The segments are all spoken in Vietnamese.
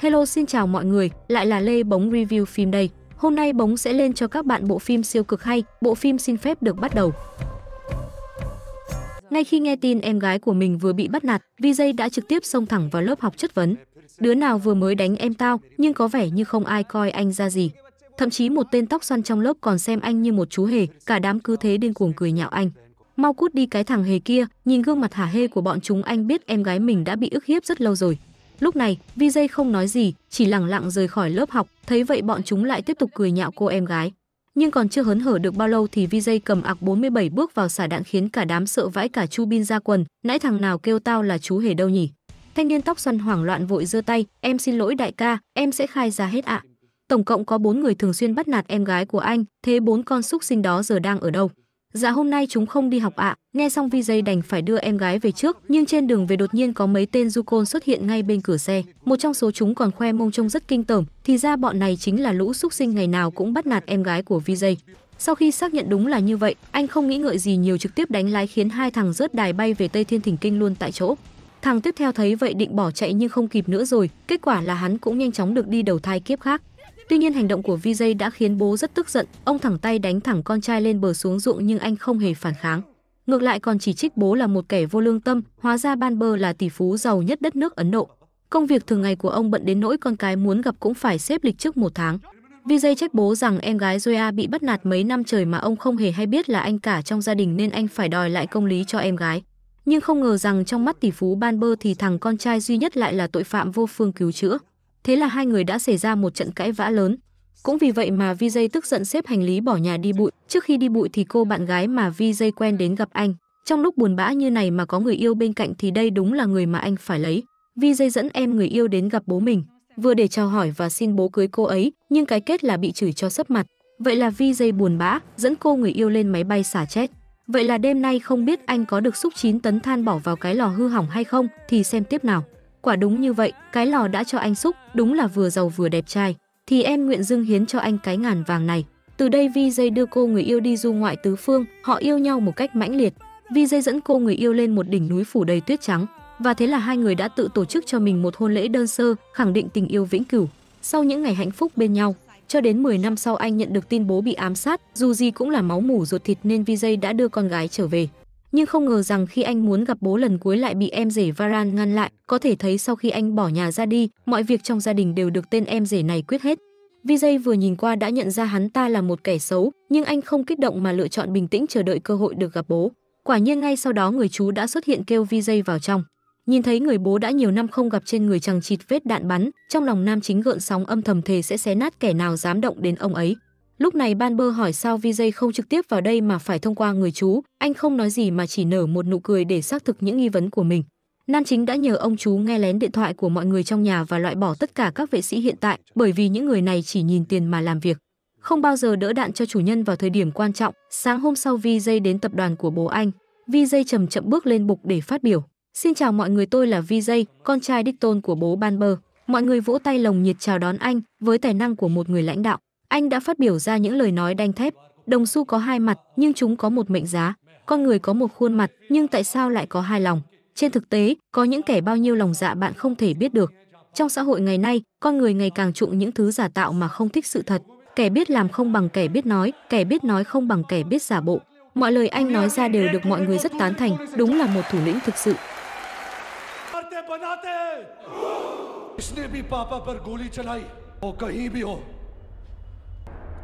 Hello xin chào mọi người, lại là Lê Bóng Review Phim đây. Hôm nay Bóng sẽ lên cho các bạn bộ phim siêu cực hay, bộ phim xin phép được bắt đầu. Ngay khi nghe tin em gái của mình vừa bị bắt nạt, Vijay đã trực tiếp xông thẳng vào lớp học chất vấn. Đứa nào vừa mới đánh em tao, nhưng có vẻ như không ai coi anh ra gì. Thậm chí một tên tóc xoăn trong lớp còn xem anh như một chú hề, cả đám cứ thế điên cuồng cười nhạo anh. Mau cút đi cái thằng hề kia, nhìn gương mặt hả hê của bọn chúng anh biết em gái mình đã bị ức hiếp rất lâu rồi. Lúc này, Vi Dây không nói gì, chỉ lẳng lặng rời khỏi lớp học, thấy vậy bọn chúng lại tiếp tục cười nhạo cô em gái. Nhưng còn chưa hớn hở được bao lâu thì Vi Dây cầm ạc 47 bước vào xả đạn khiến cả đám sợ vãi cả Chu Bin ra quần, nãy thằng nào kêu tao là chú hề đâu nhỉ? Thanh niên tóc xoăn hoảng loạn vội giơ tay, "Em xin lỗi đại ca, em sẽ khai ra hết ạ." Tổng cộng có 4 người thường xuyên bắt nạt em gái của anh, thế bốn con xúc sinh đó giờ đang ở đâu? Dạ hôm nay chúng không đi học ạ, à. nghe xong Vi dây đành phải đưa em gái về trước, nhưng trên đường về đột nhiên có mấy tên du côn xuất hiện ngay bên cửa xe. Một trong số chúng còn khoe mông trông rất kinh tởm, thì ra bọn này chính là lũ xúc sinh ngày nào cũng bắt nạt em gái của Vi dây. Sau khi xác nhận đúng là như vậy, anh không nghĩ ngợi gì nhiều trực tiếp đánh lái khiến hai thằng rớt đài bay về Tây Thiên Thỉnh Kinh luôn tại chỗ. Thằng tiếp theo thấy vậy định bỏ chạy nhưng không kịp nữa rồi, kết quả là hắn cũng nhanh chóng được đi đầu thai kiếp khác. Tuy nhiên hành động của Vijay đã khiến bố rất tức giận, ông thẳng tay đánh thẳng con trai lên bờ xuống ruộng nhưng anh không hề phản kháng. Ngược lại còn chỉ trích bố là một kẻ vô lương tâm, hóa ra Ban Bơ là tỷ phú giàu nhất đất nước Ấn Độ. Công việc thường ngày của ông bận đến nỗi con cái muốn gặp cũng phải xếp lịch trước một tháng. Vijay trách bố rằng em gái Zoya bị bắt nạt mấy năm trời mà ông không hề hay biết là anh cả trong gia đình nên anh phải đòi lại công lý cho em gái. Nhưng không ngờ rằng trong mắt tỷ phú Ban Bơ thì thằng con trai duy nhất lại là tội phạm vô phương cứu chữa. Thế là hai người đã xảy ra một trận cãi vã lớn. Cũng vì vậy mà Vijay tức giận xếp hành lý bỏ nhà đi bụi. Trước khi đi bụi thì cô bạn gái mà Vijay quen đến gặp anh. Trong lúc buồn bã như này mà có người yêu bên cạnh thì đây đúng là người mà anh phải lấy. Vijay dẫn em người yêu đến gặp bố mình, vừa để chào hỏi và xin bố cưới cô ấy, nhưng cái kết là bị chửi cho sấp mặt. Vậy là Vijay buồn bã, dẫn cô người yêu lên máy bay xả chết. Vậy là đêm nay không biết anh có được xúc 9 tấn than bỏ vào cái lò hư hỏng hay không thì xem tiếp nào. Quả đúng như vậy, cái lò đã cho anh xúc, đúng là vừa giàu vừa đẹp trai. Thì em nguyện dâng hiến cho anh cái ngàn vàng này. Từ đây VJ đưa cô người yêu đi du ngoại tứ phương, họ yêu nhau một cách mãnh liệt. VJ dẫn cô người yêu lên một đỉnh núi phủ đầy tuyết trắng. Và thế là hai người đã tự tổ chức cho mình một hôn lễ đơn sơ, khẳng định tình yêu vĩnh cửu. Sau những ngày hạnh phúc bên nhau, cho đến 10 năm sau anh nhận được tin bố bị ám sát, dù gì cũng là máu mủ ruột thịt nên Vijay đã đưa con gái trở về nhưng không ngờ rằng khi anh muốn gặp bố lần cuối lại bị em rể Varan ngăn lại, có thể thấy sau khi anh bỏ nhà ra đi, mọi việc trong gia đình đều được tên em rể này quyết hết. Vijay vừa nhìn qua đã nhận ra hắn ta là một kẻ xấu, nhưng anh không kích động mà lựa chọn bình tĩnh chờ đợi cơ hội được gặp bố. Quả nhiên ngay sau đó người chú đã xuất hiện kêu Vijay vào trong. Nhìn thấy người bố đã nhiều năm không gặp trên người chằng chịt vết đạn bắn, trong lòng nam chính gợn sóng âm thầm thề sẽ xé nát kẻ nào dám động đến ông ấy. Lúc này Ban Bơ hỏi sao Vijay không trực tiếp vào đây mà phải thông qua người chú, anh không nói gì mà chỉ nở một nụ cười để xác thực những nghi vấn của mình. Nan chính đã nhờ ông chú nghe lén điện thoại của mọi người trong nhà và loại bỏ tất cả các vệ sĩ hiện tại, bởi vì những người này chỉ nhìn tiền mà làm việc. Không bao giờ đỡ đạn cho chủ nhân vào thời điểm quan trọng, sáng hôm sau Vijay đến tập đoàn của bố anh. Vijay chậm chậm bước lên bục để phát biểu. Xin chào mọi người tôi là Vijay, con trai đích tôn của bố Ban Bơ. Mọi người vỗ tay lồng nhiệt chào đón anh với tài năng của một người lãnh đạo. Anh đã phát biểu ra những lời nói đanh thép, đồng xu có hai mặt nhưng chúng có một mệnh giá, con người có một khuôn mặt nhưng tại sao lại có hai lòng? Trên thực tế, có những kẻ bao nhiêu lòng dạ bạn không thể biết được. Trong xã hội ngày nay, con người ngày càng trụng những thứ giả tạo mà không thích sự thật. Kẻ biết làm không bằng kẻ biết nói, kẻ biết nói không bằng kẻ biết giả bộ. Mọi lời anh nói ra đều được mọi người rất tán thành, đúng là một thủ lĩnh thực sự. इसने भी पापा पर गोली चलाई वो कहीं भी हो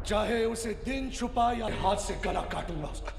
चाहे उसे दिन छुपा या हाथ से गला काटूंगा उसका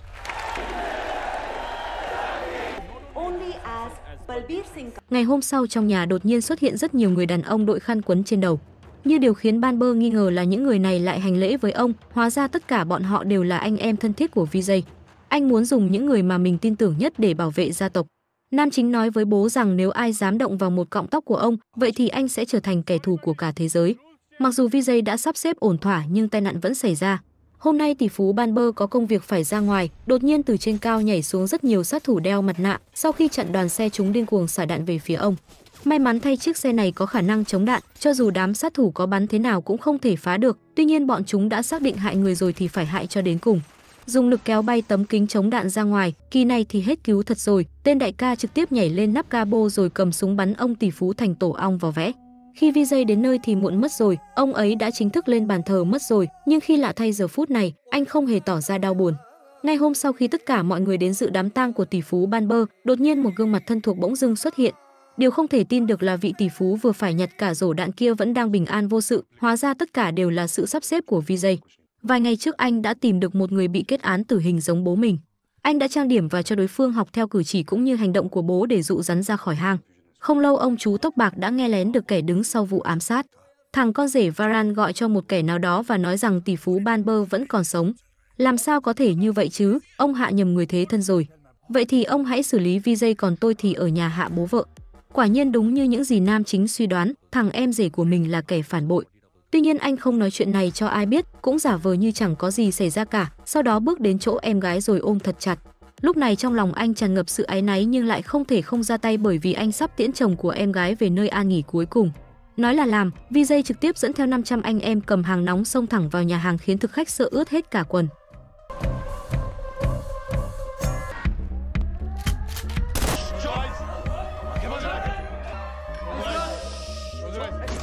Ngày hôm sau trong nhà đột nhiên xuất hiện rất nhiều người đàn ông đội khăn quấn trên đầu. Như điều khiến Ban Bơ nghi ngờ là những người này lại hành lễ với ông, hóa ra tất cả bọn họ đều là anh em thân thiết của Vijay. Anh muốn dùng những người mà mình tin tưởng nhất để bảo vệ gia tộc. Nam chính nói với bố rằng nếu ai dám động vào một cọng tóc của ông, vậy thì anh sẽ trở thành kẻ thù của cả thế giới. Mặc dù VJ đã sắp xếp ổn thỏa nhưng tai nạn vẫn xảy ra. Hôm nay tỷ phú Ban Bơ có công việc phải ra ngoài, đột nhiên từ trên cao nhảy xuống rất nhiều sát thủ đeo mặt nạ, sau khi chặn đoàn xe chúng điên cuồng xả đạn về phía ông. May mắn thay chiếc xe này có khả năng chống đạn, cho dù đám sát thủ có bắn thế nào cũng không thể phá được, tuy nhiên bọn chúng đã xác định hại người rồi thì phải hại cho đến cùng. Dùng lực kéo bay tấm kính chống đạn ra ngoài, kỳ này thì hết cứu thật rồi, tên đại ca trực tiếp nhảy lên nắp cabo rồi cầm súng bắn ông tỷ phú thành tổ ong vào vẽ. Khi Vijay đến nơi thì muộn mất rồi, ông ấy đã chính thức lên bàn thờ mất rồi, nhưng khi lạ thay giờ phút này, anh không hề tỏ ra đau buồn. Ngay hôm sau khi tất cả mọi người đến dự đám tang của tỷ phú Banber, đột nhiên một gương mặt thân thuộc bỗng dưng xuất hiện. Điều không thể tin được là vị tỷ phú vừa phải nhặt cả rổ đạn kia vẫn đang bình an vô sự, hóa ra tất cả đều là sự sắp xếp của Vijay. Vài ngày trước anh đã tìm được một người bị kết án tử hình giống bố mình. Anh đã trang điểm và cho đối phương học theo cử chỉ cũng như hành động của bố để dụ rắn ra khỏi hang. Không lâu ông chú tóc bạc đã nghe lén được kẻ đứng sau vụ ám sát. Thằng con rể Varan gọi cho một kẻ nào đó và nói rằng tỷ phú Banber vẫn còn sống. Làm sao có thể như vậy chứ, ông hạ nhầm người thế thân rồi. Vậy thì ông hãy xử lý Vijay còn tôi thì ở nhà hạ bố vợ. Quả nhiên đúng như những gì nam chính suy đoán, thằng em rể của mình là kẻ phản bội. Tuy nhiên anh không nói chuyện này cho ai biết, cũng giả vờ như chẳng có gì xảy ra cả, sau đó bước đến chỗ em gái rồi ôm thật chặt. Lúc này trong lòng anh tràn ngập sự áy náy nhưng lại không thể không ra tay bởi vì anh sắp tiễn chồng của em gái về nơi an nghỉ cuối cùng. Nói là làm, Vijay trực tiếp dẫn theo 500 anh em cầm hàng nóng xông thẳng vào nhà hàng khiến thực khách sợ ướt hết cả quần.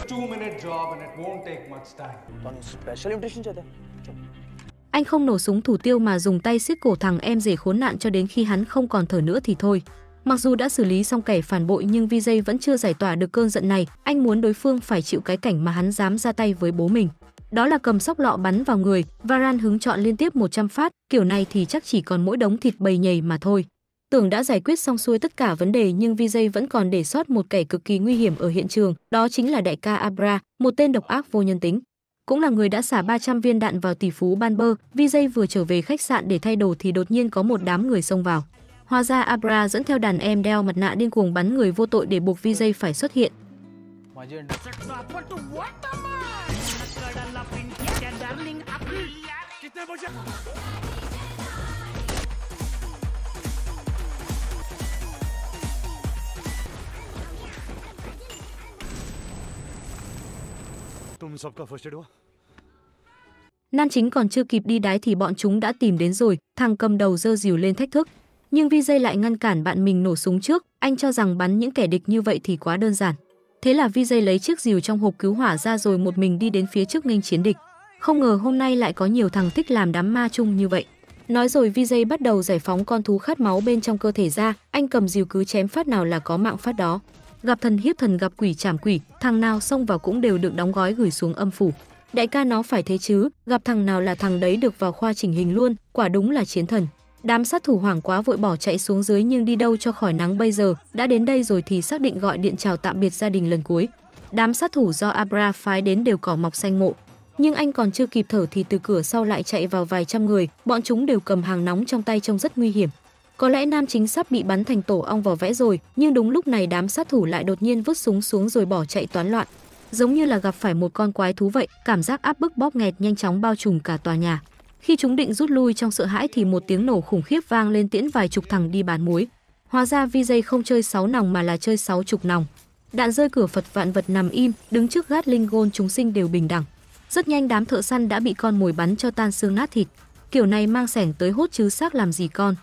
two minute job and it won't take much time. Don't special invitation चाहिए anh không nổ súng thủ tiêu mà dùng tay siết cổ thằng em rể khốn nạn cho đến khi hắn không còn thở nữa thì thôi. Mặc dù đã xử lý xong kẻ phản bội nhưng Vijay vẫn chưa giải tỏa được cơn giận này, anh muốn đối phương phải chịu cái cảnh mà hắn dám ra tay với bố mình. Đó là cầm sóc lọ bắn vào người, Varan hứng chọn liên tiếp 100 phát, kiểu này thì chắc chỉ còn mỗi đống thịt bầy nhầy mà thôi. Tưởng đã giải quyết xong xuôi tất cả vấn đề nhưng Vijay vẫn còn để sót một kẻ cực kỳ nguy hiểm ở hiện trường, đó chính là đại ca Abra, một tên độc ác vô nhân tính cũng là người đã xả 300 viên đạn vào tỷ phú Banber. Vijay vừa trở về khách sạn để thay đồ thì đột nhiên có một đám người xông vào. Hóa ra Abra dẫn theo đàn em đeo mặt nạ điên cuồng bắn người vô tội để buộc Vijay phải xuất hiện. Nan chính còn chưa kịp đi đái thì bọn chúng đã tìm đến rồi, thằng cầm đầu dơ dìu lên thách thức. Nhưng Vijay lại ngăn cản bạn mình nổ súng trước, anh cho rằng bắn những kẻ địch như vậy thì quá đơn giản. Thế là Vijay lấy chiếc dìu trong hộp cứu hỏa ra rồi một mình đi đến phía trước nghênh chiến địch. Không ngờ hôm nay lại có nhiều thằng thích làm đám ma chung như vậy. Nói rồi Vijay bắt đầu giải phóng con thú khát máu bên trong cơ thể ra, anh cầm dìu cứ chém phát nào là có mạng phát đó gặp thần hiếp thần gặp quỷ chảm quỷ, thằng nào xông vào cũng đều được đóng gói gửi xuống âm phủ. Đại ca nó phải thế chứ, gặp thằng nào là thằng đấy được vào khoa chỉnh hình luôn, quả đúng là chiến thần. Đám sát thủ hoảng quá vội bỏ chạy xuống dưới nhưng đi đâu cho khỏi nắng bây giờ, đã đến đây rồi thì xác định gọi điện chào tạm biệt gia đình lần cuối. Đám sát thủ do Abra phái đến đều cỏ mọc xanh mộ, nhưng anh còn chưa kịp thở thì từ cửa sau lại chạy vào vài trăm người, bọn chúng đều cầm hàng nóng trong tay trông rất nguy hiểm. Có lẽ nam chính sắp bị bắn thành tổ ong vỏ vẽ rồi, nhưng đúng lúc này đám sát thủ lại đột nhiên vứt súng xuống rồi bỏ chạy toán loạn. Giống như là gặp phải một con quái thú vậy, cảm giác áp bức bóp nghẹt nhanh chóng bao trùm cả tòa nhà. Khi chúng định rút lui trong sợ hãi thì một tiếng nổ khủng khiếp vang lên tiễn vài chục thằng đi bán muối. Hóa ra VJ không chơi sáu nòng mà là chơi sáu chục nòng. Đạn rơi cửa Phật vạn vật nằm im, đứng trước gát linh gôn chúng sinh đều bình đẳng. Rất nhanh đám thợ săn đã bị con mồi bắn cho tan xương nát thịt. Kiểu này mang sẻng tới hốt chứ xác làm gì con.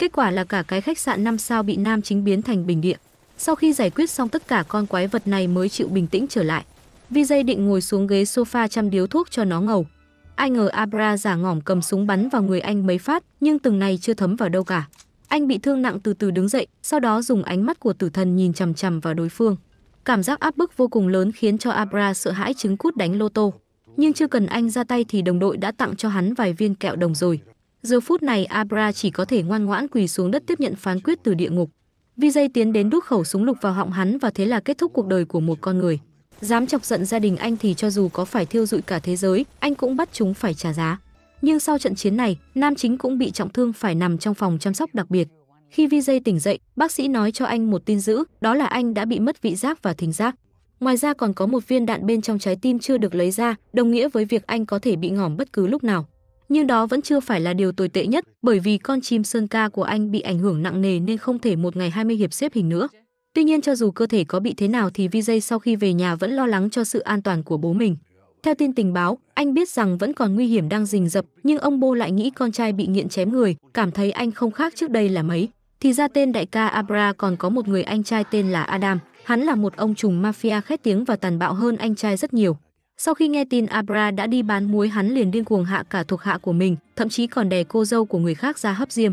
Kết quả là cả cái khách sạn 5 sao bị nam chính biến thành bình địa. Sau khi giải quyết xong tất cả con quái vật này mới chịu bình tĩnh trở lại. Vijay định ngồi xuống ghế sofa chăm điếu thuốc cho nó ngầu. Ai ngờ Abra giả ngỏm cầm súng bắn vào người anh mấy phát, nhưng từng này chưa thấm vào đâu cả. Anh bị thương nặng từ từ đứng dậy, sau đó dùng ánh mắt của tử thần nhìn chằm chằm vào đối phương. Cảm giác áp bức vô cùng lớn khiến cho Abra sợ hãi chứng cút đánh lô tô. Nhưng chưa cần anh ra tay thì đồng đội đã tặng cho hắn vài viên kẹo đồng rồi. Giờ phút này Abra chỉ có thể ngoan ngoãn quỳ xuống đất tiếp nhận phán quyết từ địa ngục. Vijay tiến đến đúc khẩu súng lục vào họng hắn và thế là kết thúc cuộc đời của một con người. Dám chọc giận gia đình anh thì cho dù có phải thiêu dụi cả thế giới, anh cũng bắt chúng phải trả giá. Nhưng sau trận chiến này, nam chính cũng bị trọng thương phải nằm trong phòng chăm sóc đặc biệt. Khi Vijay tỉnh dậy, bác sĩ nói cho anh một tin dữ, đó là anh đã bị mất vị giác và thính giác. Ngoài ra còn có một viên đạn bên trong trái tim chưa được lấy ra, đồng nghĩa với việc anh có thể bị ngỏm bất cứ lúc nào nhưng đó vẫn chưa phải là điều tồi tệ nhất bởi vì con chim sơn ca của anh bị ảnh hưởng nặng nề nên không thể một ngày 20 hiệp xếp hình nữa. Tuy nhiên cho dù cơ thể có bị thế nào thì Vijay sau khi về nhà vẫn lo lắng cho sự an toàn của bố mình. Theo tin tình báo, anh biết rằng vẫn còn nguy hiểm đang rình rập, nhưng ông Bô lại nghĩ con trai bị nghiện chém người, cảm thấy anh không khác trước đây là mấy. Thì ra tên đại ca Abra còn có một người anh trai tên là Adam, hắn là một ông trùm mafia khét tiếng và tàn bạo hơn anh trai rất nhiều. Sau khi nghe tin Abra đã đi bán muối hắn liền điên cuồng hạ cả thuộc hạ của mình, thậm chí còn đè cô dâu của người khác ra hấp diêm.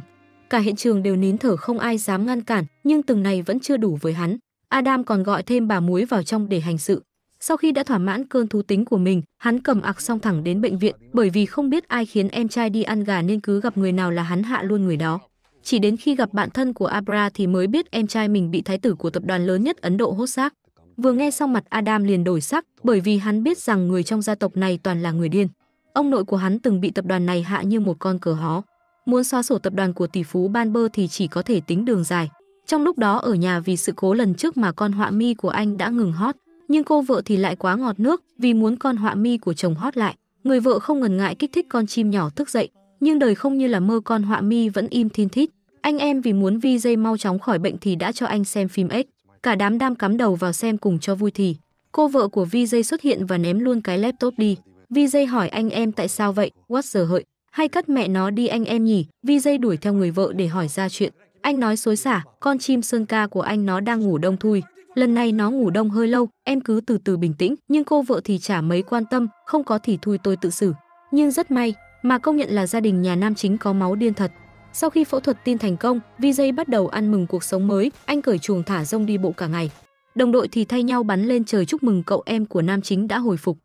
Cả hiện trường đều nín thở không ai dám ngăn cản, nhưng từng này vẫn chưa đủ với hắn. Adam còn gọi thêm bà muối vào trong để hành sự. Sau khi đã thỏa mãn cơn thú tính của mình, hắn cầm ạc xong thẳng đến bệnh viện bởi vì không biết ai khiến em trai đi ăn gà nên cứ gặp người nào là hắn hạ luôn người đó. Chỉ đến khi gặp bạn thân của Abra thì mới biết em trai mình bị thái tử của tập đoàn lớn nhất Ấn Độ hốt xác. Vừa nghe xong mặt Adam liền đổi sắc, bởi vì hắn biết rằng người trong gia tộc này toàn là người điên. Ông nội của hắn từng bị tập đoàn này hạ như một con cờ hó. Muốn xóa sổ tập đoàn của tỷ phú Banber thì chỉ có thể tính đường dài. Trong lúc đó ở nhà vì sự cố lần trước mà con họa mi của anh đã ngừng hót, nhưng cô vợ thì lại quá ngọt nước vì muốn con họa mi của chồng hót lại. Người vợ không ngần ngại kích thích con chim nhỏ thức dậy, nhưng đời không như là mơ con họa mi vẫn im thiên thít. Anh em vì muốn Vi dây mau chóng khỏi bệnh thì đã cho anh xem phim x cả đám đam cắm đầu vào xem cùng cho vui thì. Cô vợ của VJ xuất hiện và ném luôn cái laptop đi. VJ hỏi anh em tại sao vậy, what giờ hợi, hay cắt mẹ nó đi anh em nhỉ, VJ đuổi theo người vợ để hỏi ra chuyện. Anh nói xối xả, con chim sơn ca của anh nó đang ngủ đông thui. Lần này nó ngủ đông hơi lâu, em cứ từ từ bình tĩnh, nhưng cô vợ thì chả mấy quan tâm, không có thì thui tôi tự xử. Nhưng rất may, mà công nhận là gia đình nhà nam chính có máu điên thật. Sau khi phẫu thuật tin thành công, Vijay bắt đầu ăn mừng cuộc sống mới, anh cởi chuồng thả rông đi bộ cả ngày. Đồng đội thì thay nhau bắn lên trời chúc mừng cậu em của nam chính đã hồi phục.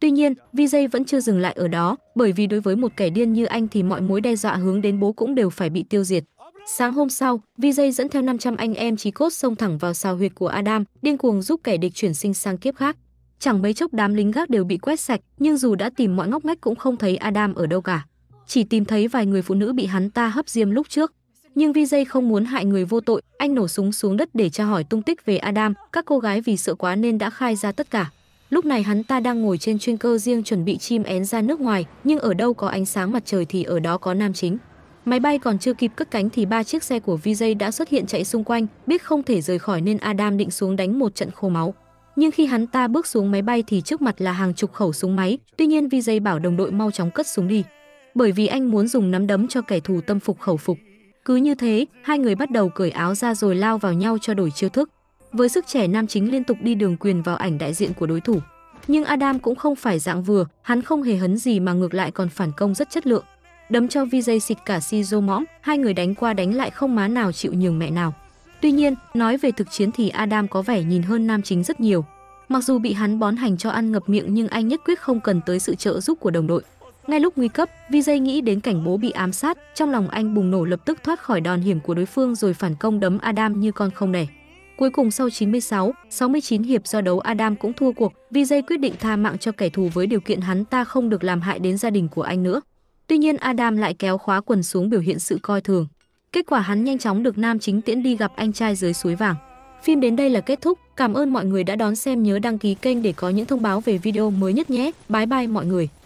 Tuy nhiên, Vijay vẫn chưa dừng lại ở đó, bởi vì đối với một kẻ điên như anh thì mọi mối đe dọa hướng đến bố cũng đều phải bị tiêu diệt. Sáng hôm sau, Vijay dẫn theo 500 anh em trí cốt xông thẳng vào sao huyệt của Adam, điên cuồng giúp kẻ địch chuyển sinh sang kiếp khác. Chẳng mấy chốc đám lính gác đều bị quét sạch, nhưng dù đã tìm mọi ngóc ngách cũng không thấy Adam ở đâu cả chỉ tìm thấy vài người phụ nữ bị hắn ta hấp diêm lúc trước. Nhưng Vijay không muốn hại người vô tội, anh nổ súng xuống đất để tra hỏi tung tích về Adam, các cô gái vì sợ quá nên đã khai ra tất cả. Lúc này hắn ta đang ngồi trên chuyên cơ riêng chuẩn bị chim én ra nước ngoài, nhưng ở đâu có ánh sáng mặt trời thì ở đó có nam chính. Máy bay còn chưa kịp cất cánh thì ba chiếc xe của Vijay đã xuất hiện chạy xung quanh, biết không thể rời khỏi nên Adam định xuống đánh một trận khô máu. Nhưng khi hắn ta bước xuống máy bay thì trước mặt là hàng chục khẩu súng máy, tuy nhiên Vijay bảo đồng đội mau chóng cất súng đi bởi vì anh muốn dùng nắm đấm cho kẻ thù tâm phục khẩu phục. Cứ như thế, hai người bắt đầu cởi áo ra rồi lao vào nhau cho đổi chiêu thức. Với sức trẻ nam chính liên tục đi đường quyền vào ảnh đại diện của đối thủ. Nhưng Adam cũng không phải dạng vừa, hắn không hề hấn gì mà ngược lại còn phản công rất chất lượng. Đấm cho Vijay xịt cả Shizo mõm, hai người đánh qua đánh lại không má nào chịu nhường mẹ nào. Tuy nhiên, nói về thực chiến thì Adam có vẻ nhìn hơn nam chính rất nhiều. Mặc dù bị hắn bón hành cho ăn ngập miệng nhưng anh nhất quyết không cần tới sự trợ giúp của đồng đội. Ngay lúc nguy cấp, Vijay nghĩ đến cảnh bố bị ám sát, trong lòng anh bùng nổ lập tức thoát khỏi đòn hiểm của đối phương rồi phản công đấm Adam như con không đẻ. Cuối cùng sau 96, 69 hiệp do đấu Adam cũng thua cuộc, Vijay quyết định tha mạng cho kẻ thù với điều kiện hắn ta không được làm hại đến gia đình của anh nữa. Tuy nhiên Adam lại kéo khóa quần xuống biểu hiện sự coi thường. Kết quả hắn nhanh chóng được nam chính tiễn đi gặp anh trai dưới suối vàng. Phim đến đây là kết thúc, cảm ơn mọi người đã đón xem nhớ đăng ký kênh để có những thông báo về video mới nhất nhé. Bye bye mọi người.